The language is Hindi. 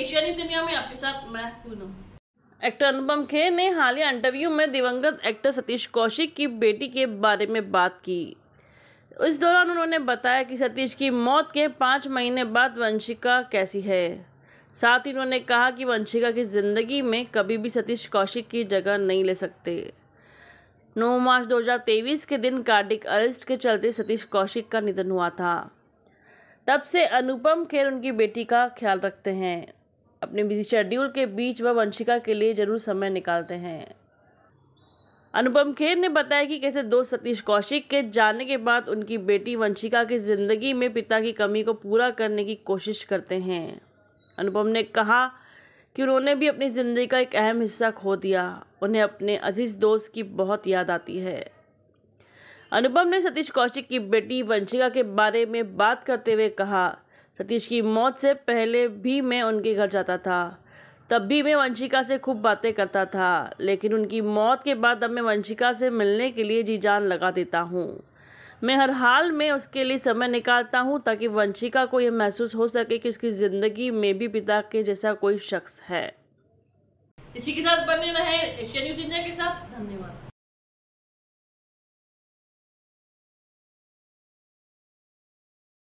एशिया न्यूज इंडिया में आपके साथ मैं पूनम एक्टर अनुपम खेर ने इंटरव्यू में दिवंगत एक्टर सतीश कौशिक की बेटी के बारे में बात की इस दौरान उन्होंने बताया कि सतीश की मौत के पाँच महीने बाद वंशिका कैसी है साथ ही उन्होंने कहा कि वंशिका की ज़िंदगी में कभी भी सतीश कौशिक की जगह नहीं ले सकते नौ मार्च तेईस के दिन कार्डिक अरेस्ट के चलते सतीश कौशिक का निधन हुआ था तब से अनुपम खेर उनकी बेटी का ख्याल रखते हैं अपने बिजी शेड्यूल के बीच वह वंशिका के लिए ज़रूर समय निकालते हैं अनुपम खेर ने बताया कि कैसे दोस्त सतीश कौशिक के जाने के बाद उनकी बेटी वंशिका की ज़िंदगी में पिता की कमी को पूरा करने की कोशिश करते हैं अनुपम ने कहा कि उन्होंने भी अपनी ज़िंदगी का एक अहम हिस्सा खो दिया उन्हें अपने अजीज़ दोस्त की बहुत याद आती है अनुपम ने सतीश कौशिक की बेटी वंशिका के बारे में बात करते हुए कहा सतीश की मौत से पहले भी मैं उनके घर जाता था तब भी मैं वंशिका से खूब बातें करता था लेकिन उनकी मौत के बाद अब मैं वंशिका से मिलने के लिए जी जान लगा देता हूँ मैं हर हाल में उसके लिए समय निकालता हूँ ताकि वंशिका को यह महसूस हो सके कि उसकी ज़िंदगी में भी पिता के जैसा कोई शख्स है इसी के साथ बने रहे एशिया न्यूज इंडिया के साथ धन्यवाद